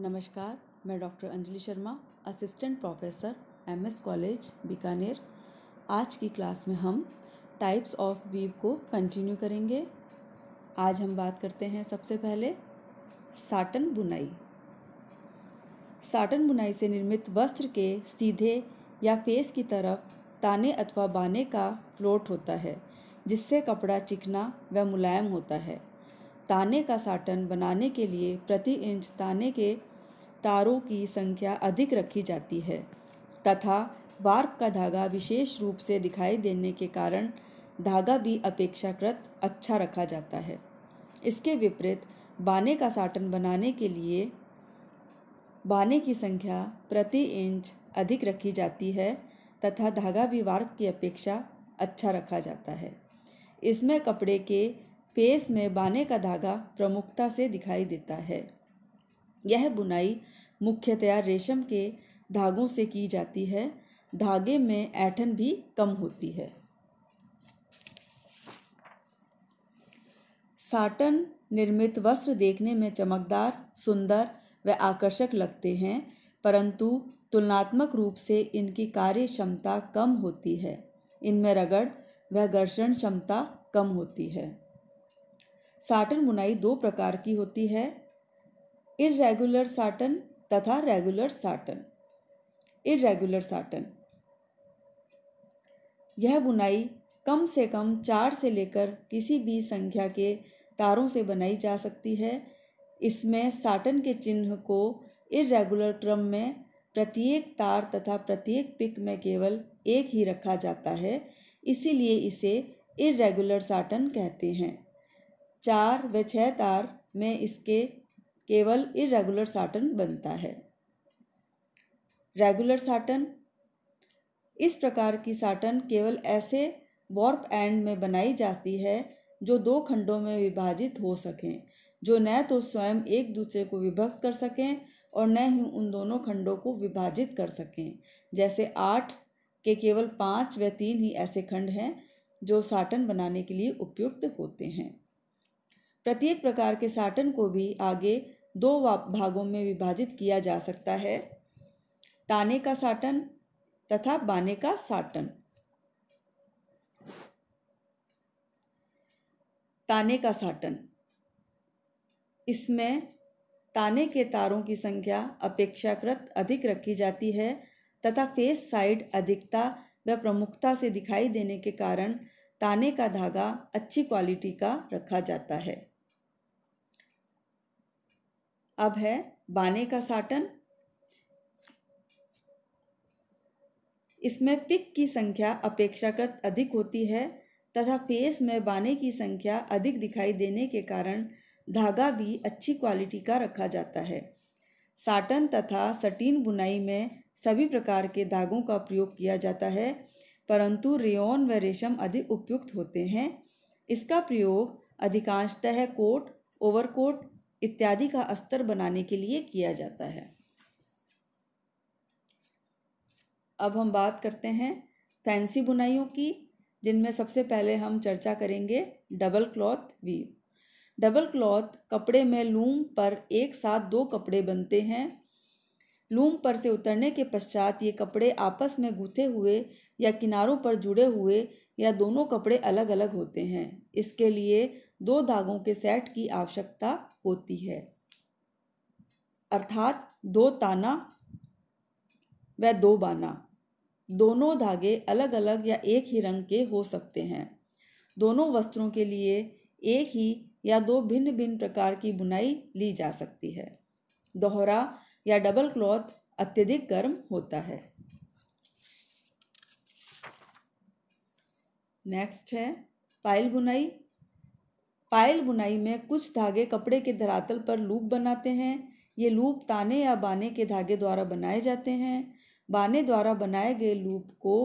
नमस्कार मैं doctor Anjali Sharma assistant professor MS college Bikaner आज की क्लास में हम टाइप्स ऑफ वीव को कंटिन्यू करेंगे आज हम बात करते हैं सबसे पहले साटन बुनाई साटन बुनाई से निर्मित वस्त्र के सीधे या फेस की तरफ ताने अथवा बाने का फ्लोट होता है जिससे कपड़ा चिकना व मुलायम होता है ताने का साटन बनाने के लिए प्रति इंच ताने के तारों की संख्या अधिक रखी जाती है तथा वार्प का धागा विशेष रूप से दिखाई देने के कारण धागा भी अपेक्षाकृत अच्छा रखा जाता है इसके विपरीत बाने का साटन बनाने के लिए बाने की संख्या प्रति इंच अधिक रखी जाती है तथा धागा भी वार्प की अपेक्षा अच्छा रखा जाता है इसमें कपड़े के फेस में बाने का धागा प्रमुखता से दिखाई देता है यह बुनाई मुख्यतया रेशम के धागों से की जाती है धागे में ऐठन भी कम होती है साटन निर्मित वस्त्र देखने में चमकदार सुंदर व आकर्षक लगते हैं परंतु तुलनात्मक रूप से इनकी कार्य क्षमता कम होती है इनमें रगड़ व घर्षण क्षमता कम होती है साटन बुनाई दो प्रकार की होती है इरेगुलर साटन तथा रेगुलर साटन इरेगुलर साटन यह बुनाई कम से कम चार से लेकर किसी भी संख्या के तारों से बनाई जा सकती है इसमें साटन के चिन्ह को इरेगुलर क्रम में प्रत्येक तार तथा प्रत्येक पिक में केवल एक ही रखा जाता है इसीलिए इसे इरेगुलर साटन कहते हैं चार व छः तार में इसके केवल इरेगुलर साटन बनता है रेगुलर साटन इस प्रकार की साटन केवल ऐसे वॉर्प एंड में बनाई जाती है जो दो खंडों में विभाजित हो सकें जो न तो स्वयं एक दूसरे को विभक्त कर सकें और न ही उन दोनों खंडों को विभाजित कर सकें जैसे आठ के केवल पाँच व तीन ही ऐसे खंड हैं जो साटन बनाने के लिए उपयुक्त होते हैं प्रत्येक प्रकार के साटन को भी आगे दो भागों में विभाजित किया जा सकता है ताने का साटन तथा बाने का साटन ताने का साटन इसमें ताने के तारों की संख्या अपेक्षाकृत अधिक रखी जाती है तथा फेस साइड अधिकता व प्रमुखता से दिखाई देने के कारण ताने का धागा अच्छी क्वालिटी का रखा जाता है अब है बाने का साटन इसमें पिक की संख्या अपेक्षाकृत अधिक होती है तथा फेस में बाने की संख्या अधिक दिखाई देने के कारण धागा भी अच्छी क्वालिटी का रखा जाता है साटन तथा सटीन बुनाई में सभी प्रकार के धागों का प्रयोग किया जाता है परंतु रेयन व रेशम अधिक उपयुक्त होते हैं इसका प्रयोग अधिकांशतः कोट ओवरकोट इत्यादि का अस्तर बनाने के लिए किया जाता है अब हम बात करते हैं फैंसी बुनाइयों की जिनमें सबसे पहले हम चर्चा करेंगे डबल क्लॉथ वी डबल क्लॉथ कपड़े में लूम पर एक साथ दो कपड़े बनते हैं लूम पर से उतरने के पश्चात ये कपड़े आपस में गूथे हुए या किनारों पर जुड़े हुए या दोनों कपड़े अलग अलग होते हैं इसके लिए दो धागों के सेट की आवश्यकता होती है अर्थात दो ताना व दो बाना दोनों धागे अलग अलग या एक ही रंग के हो सकते हैं दोनों वस्त्रों के लिए एक ही या दो भिन्न भिन्न प्रकार की बुनाई ली जा सकती है दोहरा या डबल क्लॉथ अत्यधिक गर्म होता है नेक्स्ट है पाइल बुनाई पायल बुनाई में कुछ धागे कपड़े के धरातल पर लूप बनाते हैं ये लूप ताने या बाने के धागे द्वारा बनाए जाते हैं बाने द्वारा बनाए गए लूप को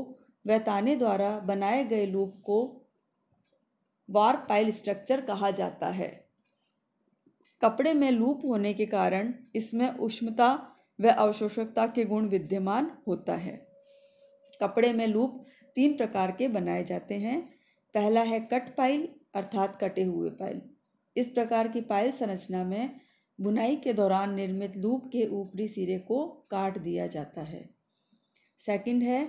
व ताने द्वारा बनाए गए लूप को वार पाइल स्ट्रक्चर कहा जाता है कपड़े में लूप होने के कारण इसमें उष्मता व अवशोषकता के गुण विद्यमान होता है कपड़े में लूप तीन प्रकार के बनाए जाते हैं पहला है कट पाइल अर्थात कटे हुए पाइल इस प्रकार की पाइल संरचना में बुनाई के दौरान निर्मित लूप के ऊपरी सिरे को काट दिया जाता है सेकंड है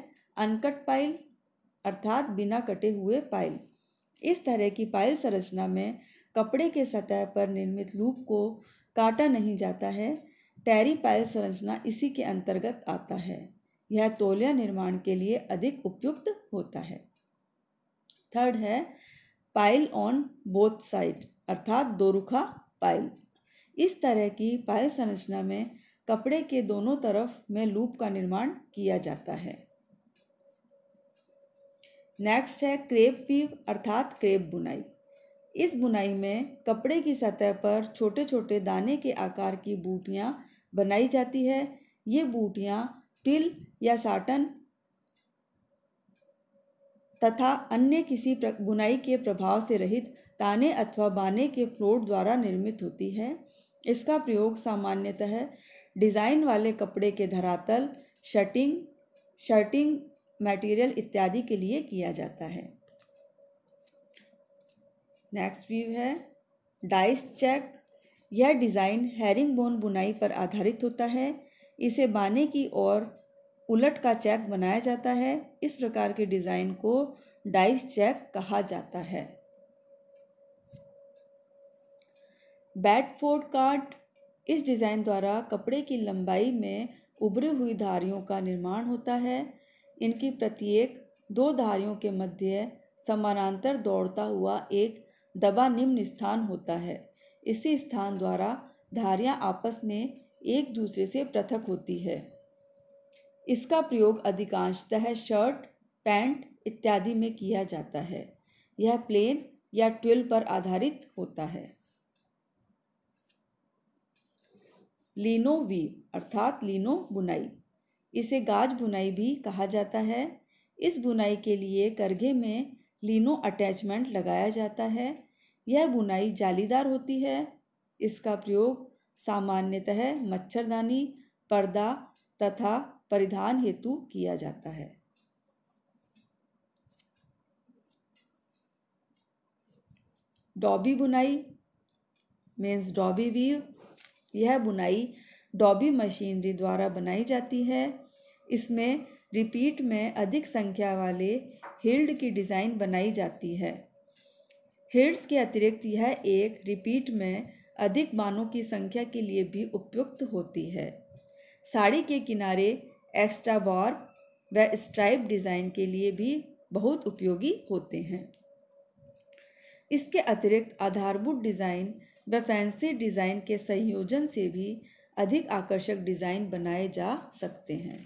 अनकट पाइल अर्थात बिना कटे हुए पाइल इस तरह की पाइल संरचना में कपड़े के सतह पर निर्मित लूप को काटा नहीं जाता है टैरी पाइल संरचना इसी के अंतर्गत आता है यह तोलिया निर्माण के लिए अधिक उपयुक्त होता है थर्ड है पाइल ऑन बोथ साइड अर्थात दो रुखा पाइल इस तरह की पाइल संरचना में कपड़े के दोनों तरफ में लूप का निर्माण किया जाता है नेक्स्ट है क्रेप वीव अर्थात क्रेप बुनाई इस बुनाई में कपड़े की सतह पर छोटे छोटे दाने के आकार की बूटियाँ बनाई जाती है ये बूटियाँ टिल या साटन तथा अन्य किसी बुनाई के प्रभाव से रहित ताने अथवा बाने के फ्लोट द्वारा निर्मित होती है इसका प्रयोग सामान्यतः डिज़ाइन वाले कपड़े के धरातल शटिंग शर्टिंग मटेरियल इत्यादि के लिए किया जाता है नेक्स्ट व्यू है डाइस चेक यह डिज़ाइन हेरिंग बोन बुनाई पर आधारित होता है इसे बाने की ओर उलट का चेक बनाया जाता है इस प्रकार के डिज़ाइन को डाइस चेक कहा जाता है बैटफोर्ड कार्ड इस डिज़ाइन द्वारा कपड़े की लंबाई में उभरी हुई धारियों का निर्माण होता है इनकी प्रत्येक दो धारियों के मध्य समानांतर दौड़ता हुआ एक दबा निम्न स्थान होता है इसी स्थान द्वारा धारियाँ आपस में एक दूसरे से पृथक होती है इसका प्रयोग अधिकांशतः शर्ट पैंट इत्यादि में किया जाता है यह प्लेन या ट्विल पर आधारित होता है लीनो वी अर्थात लीनो बुनाई इसे गाज बुनाई भी कहा जाता है इस बुनाई के लिए करघे में लीनो अटैचमेंट लगाया जाता है यह बुनाई जालीदार होती है इसका प्रयोग सामान्यतः मच्छरदानी पर्दा तथा परिधान हेतु किया जाता है डॉबी बुनाई मीन्स डॉबी वीव यह बुनाई डॉबी मशीनरी द्वारा बनाई जाती है इसमें रिपीट में अधिक संख्या वाले हिल्ड की डिज़ाइन बनाई जाती है हिल्ड्स के अतिरिक्त यह एक रिपीट में अधिक बानों की संख्या के लिए भी उपयुक्त होती है साड़ी के किनारे एक्स्ट्रा बॉर्ब व स्ट्राइप डिज़ाइन के लिए भी बहुत उपयोगी होते हैं इसके अतिरिक्त आधारभूत डिज़ाइन व फैंसी डिज़ाइन के संयोजन से भी अधिक आकर्षक डिज़ाइन बनाए जा सकते हैं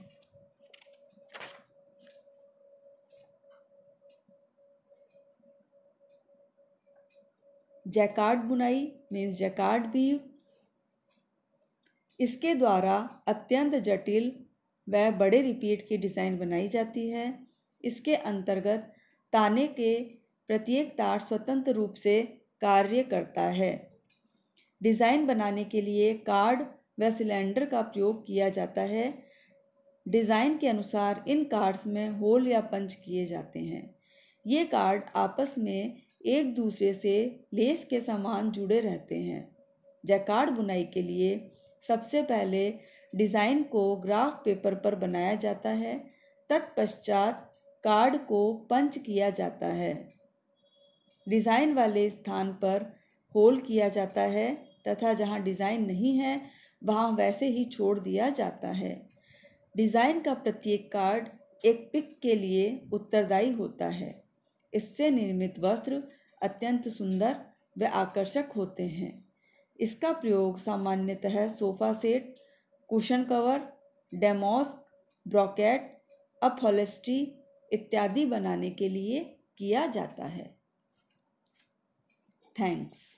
जैकार्ड बुनाई मीन्स जैकार्ड भी इसके द्वारा अत्यंत जटिल वह बड़े रिपीट की डिज़ाइन बनाई जाती है इसके अंतर्गत ताने के प्रत्येक तार स्वतंत्र रूप से कार्य करता है डिज़ाइन बनाने के लिए कार्ड व सिलेंडर का प्रयोग किया जाता है डिज़ाइन के अनुसार इन कार्ड्स में होल या पंच किए जाते हैं ये कार्ड आपस में एक दूसरे से लेस के समान जुड़े रहते हैं जैकार्ड बुनाई के लिए सबसे पहले डिज़ाइन को ग्राफ पेपर पर बनाया जाता है तत्पश्चात कार्ड को पंच किया जाता है डिज़ाइन वाले स्थान पर होल किया जाता है तथा जहाँ डिज़ाइन नहीं है वहाँ वैसे ही छोड़ दिया जाता है डिज़ाइन का प्रत्येक कार्ड एक पिक के लिए उत्तरदायी होता है इससे निर्मित वस्त्र अत्यंत सुंदर व आकर्षक होते हैं इसका प्रयोग सामान्यतः sofa set cushion cover damask brocade upholstery इत्यादि बनाने के लिए किया जाता है थैंक्स